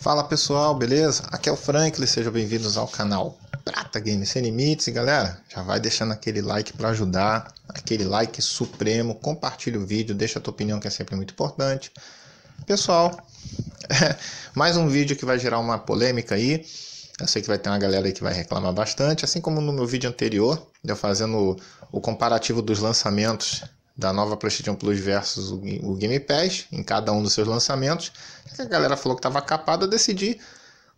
Fala pessoal, beleza? Aqui é o Franklin, sejam bem-vindos ao canal Prata Game Sem Limites. E galera, já vai deixando aquele like para ajudar, aquele like supremo, compartilha o vídeo, deixa a tua opinião que é sempre muito importante. Pessoal, é mais um vídeo que vai gerar uma polêmica aí. Eu sei que vai ter uma galera aí que vai reclamar bastante, assim como no meu vídeo anterior, eu fazendo o comparativo dos lançamentos da nova PlayStation Plus versus o Game Pass, em cada um dos seus lançamentos. É a galera falou que estava capada, eu decidi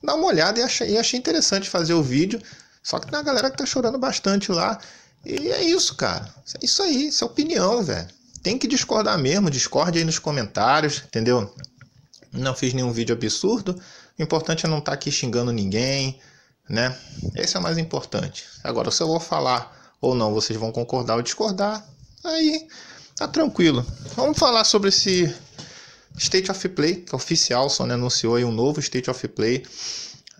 dar uma olhada e achei, e achei interessante fazer o vídeo. Só que tem uma galera que tá chorando bastante lá. E é isso, cara. É isso aí, isso é opinião, velho. Tem que discordar mesmo, discorde aí nos comentários, entendeu? Não fiz nenhum vídeo absurdo. O importante é não estar tá aqui xingando ninguém, né? Esse é o mais importante. Agora, se eu vou falar ou não, vocês vão concordar ou discordar. Aí tá tranquilo. Vamos falar sobre esse State of Play, que é oficial, Sony né, anunciou aí um novo State of Play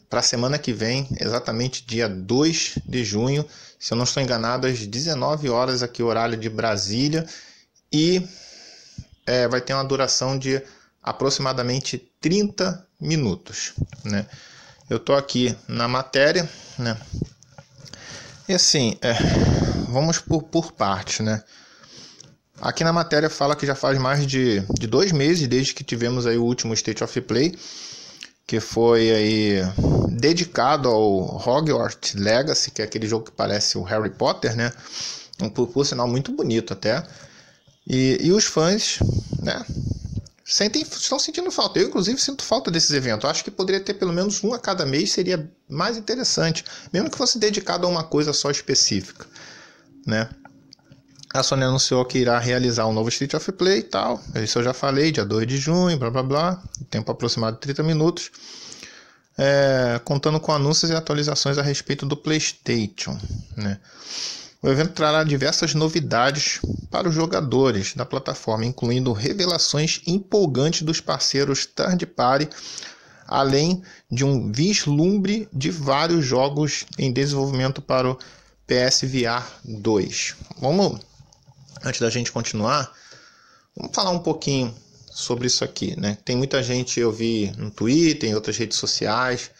para a semana que vem, exatamente dia 2 de junho, se eu não estou enganado, às 19 horas aqui horário de Brasília e é, vai ter uma duração de aproximadamente 30 minutos, né? Eu tô aqui na matéria, né? E assim, é, vamos por, por partes, né? Aqui na matéria fala que já faz mais de, de dois meses desde que tivemos aí o último State of Play, que foi aí dedicado ao Hogwarts Legacy, que é aquele jogo que parece o Harry Potter, né? Um, por, por sinal muito bonito até. E, e os fãs, né? Sentem, estão sentindo falta. Eu, inclusive, sinto falta desses eventos. acho que poderia ter pelo menos um a cada mês, seria mais interessante. Mesmo que fosse dedicado a uma coisa só específica, né? a Sony anunciou que irá realizar um novo Street of Play e tal. Isso eu já falei, dia 2 de junho, blá blá blá. Tempo aproximado de 30 minutos. É, contando com anúncios e atualizações a respeito do PlayStation. Né? O evento trará diversas novidades para os jogadores da plataforma, incluindo revelações empolgantes dos parceiros third party, além de um vislumbre de vários jogos em desenvolvimento para o PSVR 2. Vamos antes da gente continuar, vamos falar um pouquinho sobre isso aqui, né? Tem muita gente, eu vi no Twitter, em outras redes sociais,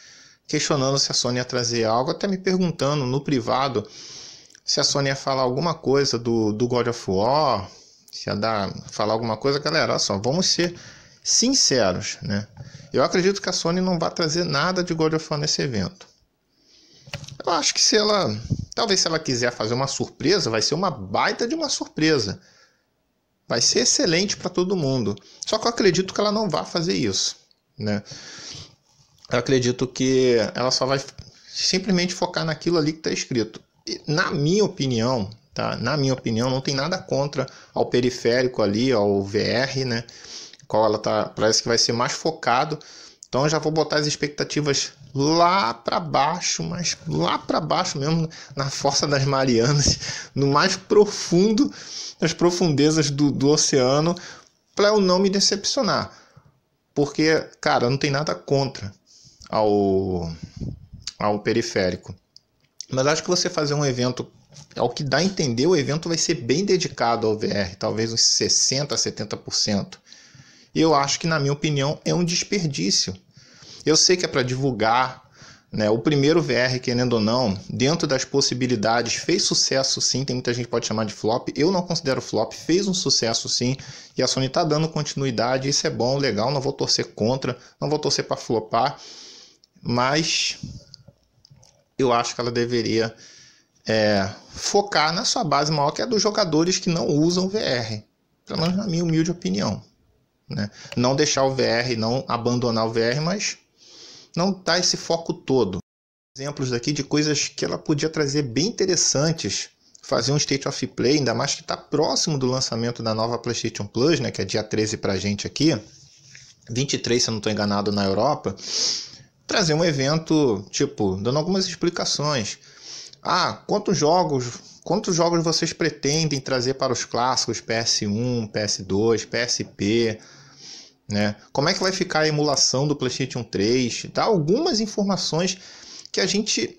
questionando se a Sony ia trazer algo, até me perguntando no privado se a Sony ia falar alguma coisa do, do God of War, se ia dar, falar alguma coisa. Galera, olha só, vamos ser sinceros, né? Eu acredito que a Sony não vai trazer nada de God of War nesse evento. Eu acho que se ela. Talvez se ela quiser fazer uma surpresa, vai ser uma baita de uma surpresa. Vai ser excelente para todo mundo. Só que eu acredito que ela não vai fazer isso. Né? Eu acredito que ela só vai simplesmente focar naquilo ali que está escrito. E, na minha opinião, tá? Na minha opinião, não tem nada contra ao periférico ali, ao VR, né? Qual ela tá, parece que vai ser mais focado então já vou botar as expectativas lá para baixo, mas lá para baixo mesmo, na força das Marianas, no mais profundo, nas profundezas do, do oceano, para eu não me decepcionar. Porque, cara, não tem nada contra ao, ao periférico. Mas acho que você fazer um evento, ao que dá a entender, o evento vai ser bem dedicado ao VR, talvez uns 60%, 70% eu acho que, na minha opinião, é um desperdício. Eu sei que é para divulgar, né? O primeiro VR, querendo ou não, dentro das possibilidades, fez sucesso sim, tem muita gente que pode chamar de flop. Eu não considero flop, fez um sucesso sim, e a Sony tá dando continuidade, isso é bom, legal, não vou torcer contra, não vou torcer para flopar, mas eu acho que ela deveria é, focar na sua base maior, que é dos jogadores que não usam VR. Pelo menos na minha humilde opinião. Né? Não deixar o VR, não abandonar o VR, mas não tá esse foco todo. Exemplos aqui de coisas que ela podia trazer bem interessantes. Fazer um State of Play, ainda mais que está próximo do lançamento da nova PlayStation Plus, né, que é dia 13 para a gente aqui, 23 se eu não estou enganado, na Europa. Trazer um evento, tipo, dando algumas explicações. Ah, quantos jogos quantos jogos vocês pretendem trazer para os clássicos PS1, PS2, PSP, né? Como é que vai ficar a emulação do PlayStation 3? Tá? Algumas informações que a gente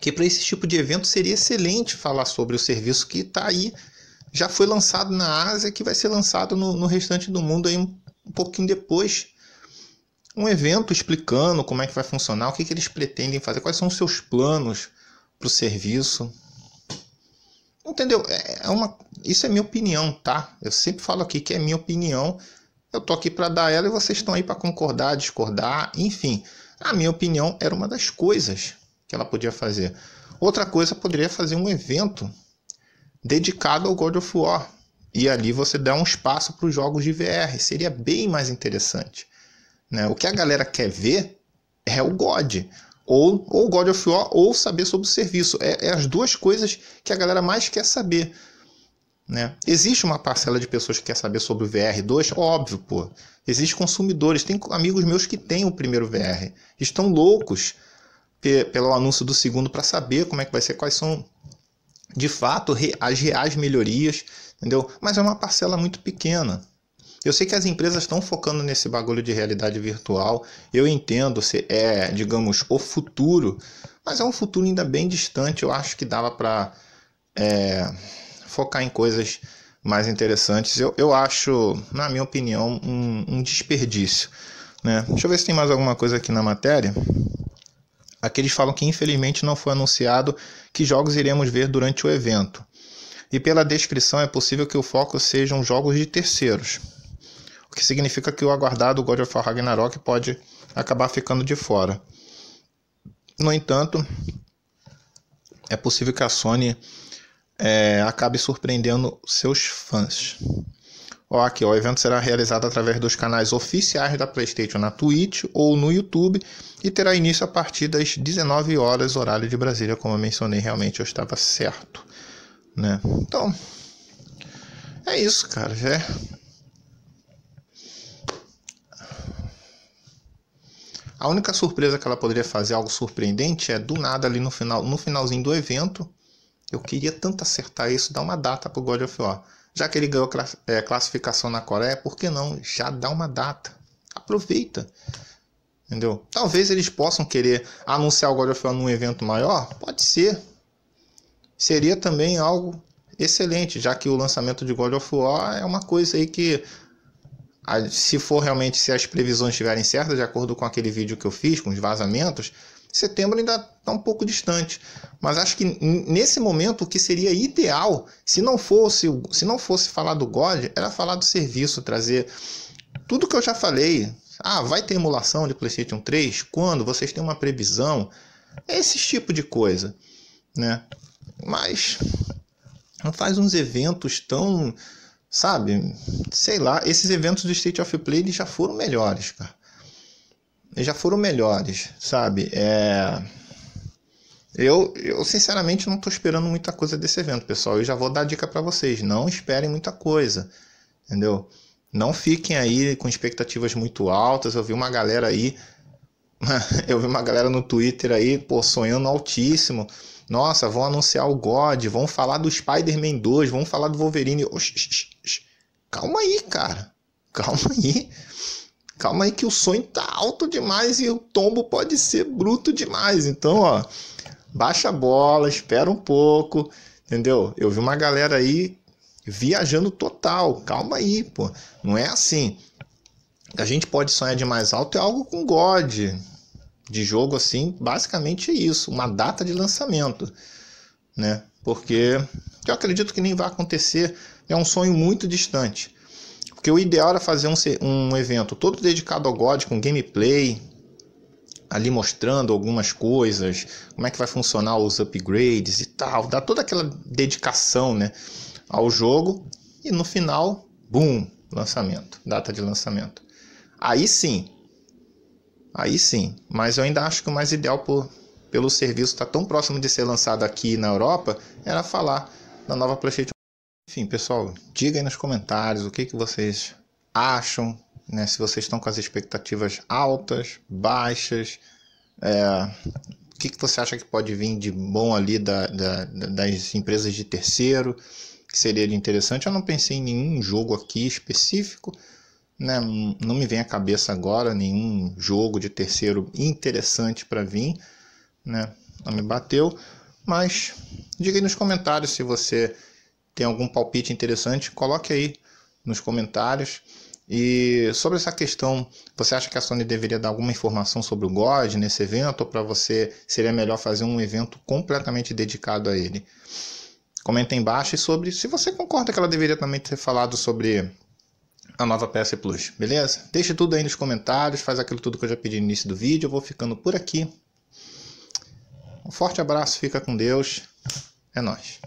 que para esse tipo de evento seria excelente falar sobre o serviço que está aí, já foi lançado na Ásia, que vai ser lançado no, no restante do mundo aí um, um, pouquinho depois. Um evento explicando como é que vai funcionar, o que, que eles pretendem fazer, quais são os seus planos para o serviço. Entendeu? É, é uma, isso é minha opinião, tá? Eu sempre falo aqui que é minha opinião eu tô aqui para dar ela e vocês estão aí para concordar, discordar, enfim. A minha opinião, era uma das coisas que ela podia fazer. Outra coisa poderia fazer um evento dedicado ao God of War. E ali você dá um espaço para os jogos de VR. Seria bem mais interessante. Né? O que a galera quer ver é o God. Ou, o God of War, ou saber sobre o serviço. É, é as duas coisas que a galera mais quer saber. Né? Existe uma parcela de pessoas que quer saber sobre o VR2? Óbvio, pô. Existem consumidores, tem amigos meus que têm o primeiro VR. Estão loucos pelo anúncio do segundo para saber como é que vai ser, quais são de fato as reais melhorias, entendeu? Mas é uma parcela muito pequena. Eu sei que as empresas estão focando nesse bagulho de realidade virtual. Eu entendo se é, digamos, o futuro, mas é um futuro ainda bem distante. Eu acho que dava para é focar em coisas mais interessantes. Eu, eu acho, na minha opinião, um, um desperdício. Né? Deixa eu ver se tem mais alguma coisa aqui na matéria. Aqui eles falam que infelizmente não foi anunciado que jogos iremos ver durante o evento. E pela descrição é possível que o foco sejam jogos de terceiros. O que significa que o aguardado God of War Ragnarok pode acabar ficando de fora. No entanto, é possível que a Sony é, acabe surpreendendo seus fãs. Ó, aqui, ó, o evento será realizado através dos canais oficiais da PlayStation na Twitch ou no YouTube e terá início a partir das 19 horas, horário de Brasília, como eu mencionei, realmente eu estava certo, né? Então, é isso, cara, já é... A única surpresa que ela poderia fazer, algo surpreendente, é do nada ali no final, no finalzinho do evento, eu queria tanto acertar isso, dar uma data para o God of War. Já que ele ganhou é, classificação na Coreia, por que não já dá uma data? Aproveita. Entendeu? Talvez eles possam querer anunciar o God of War num evento maior. Pode ser. Seria também algo excelente, já que o lançamento de God of War é uma coisa aí que se for realmente se as previsões estiverem certas, de acordo com aquele vídeo que eu fiz, com os vazamentos, Setembro ainda está um pouco distante, mas acho que nesse momento o que seria ideal, se não fosse se não fosse falar do God, era falar do serviço, trazer tudo que eu já falei. Ah, vai ter emulação de PlayStation 3? Quando? Vocês têm uma previsão? Esse tipo de coisa, né? Mas não faz uns eventos tão, sabe? Sei lá, esses eventos do State of Play já foram melhores, cara já foram melhores, sabe? É... Eu, eu sinceramente não estou esperando muita coisa desse evento, pessoal. Eu já vou dar dica para vocês, não esperem muita coisa, entendeu? Não fiquem aí com expectativas muito altas. Eu vi uma galera aí, eu vi uma galera no Twitter aí, pô, sonhando altíssimo. Nossa, vão anunciar o God, vão falar do Spider-Man 2, vão falar do Wolverine. Oxi, calma aí, cara. Calma aí calma aí que o sonho tá alto demais e o tombo pode ser bruto demais. Então, ó, baixa a bola, espera um pouco, entendeu? Eu vi uma galera aí viajando total. Calma aí, pô. Não é assim. A gente pode sonhar de mais alto é algo com God. De jogo assim, basicamente é isso, uma data de lançamento, né? Porque eu acredito que nem vai acontecer, é um sonho muito distante. Porque o ideal era fazer um, um evento todo dedicado ao God, com gameplay, ali mostrando algumas coisas, como é que vai funcionar os upgrades e tal, dá toda aquela dedicação né, ao jogo e no final, boom, lançamento, data de lançamento. Aí sim, aí sim, mas eu ainda acho que o mais ideal por, pelo serviço estar tá tão próximo de ser lançado aqui na Europa era falar da nova PlayStation. Enfim, pessoal, diga aí nos comentários o que, que vocês acham, né? Se vocês estão com as expectativas altas, baixas, é, o que, que você acha que pode vir de bom ali da, da, das empresas de terceiro, que seria de interessante. Eu não pensei em nenhum jogo aqui específico, né? Não me vem à cabeça agora nenhum jogo de terceiro interessante para vir, né? Não me bateu, mas diga aí nos comentários se você tem algum palpite interessante, coloque aí nos comentários. E sobre essa questão, você acha que a Sony deveria dar alguma informação sobre o God nesse evento? Ou para você seria melhor fazer um evento completamente dedicado a ele? Comenta aí embaixo e sobre se você concorda que ela deveria também ter falado sobre a nova PS Plus, beleza? Deixe tudo aí nos comentários, faz aquilo tudo que eu já pedi no início do vídeo. Eu vou ficando por aqui. Um forte abraço, fica com Deus. É nóis.